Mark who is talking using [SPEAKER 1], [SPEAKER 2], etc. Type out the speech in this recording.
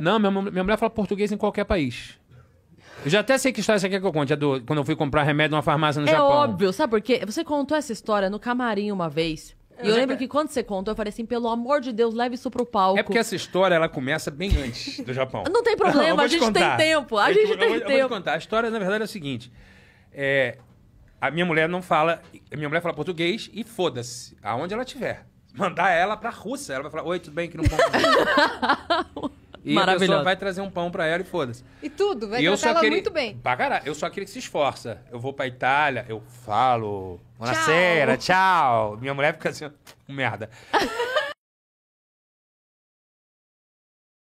[SPEAKER 1] Não, minha, minha mulher fala português em qualquer país. Eu já até sei que história você quer que eu conte. É do, quando eu fui comprar remédio numa farmácia no é Japão. É óbvio,
[SPEAKER 2] sabe por quê? Você contou essa história no camarim uma vez. E eu é. lembro que quando você contou, eu falei assim, pelo amor de Deus, leve isso pro palco. É porque essa
[SPEAKER 1] história, ela começa bem antes do Japão. Não tem problema, não, a gente tem tempo. A gente tem eu, tempo. Eu vou te contar. A história, na verdade, é o seguinte. É, a minha mulher não fala... minha mulher fala português e foda-se. Aonde ela estiver. Mandar ela pra Rússia. Ela vai falar, oi, tudo bem? Que não E Maravilhoso. a pessoa vai trazer um pão para ela e foda-se.
[SPEAKER 3] E tudo, vai e eu só queria... muito bem.
[SPEAKER 1] Pra caralho, eu só queria que se esforça. Eu vou pra Itália, eu falo, buonasera, tchau. tchau. Minha mulher fica assim, merda.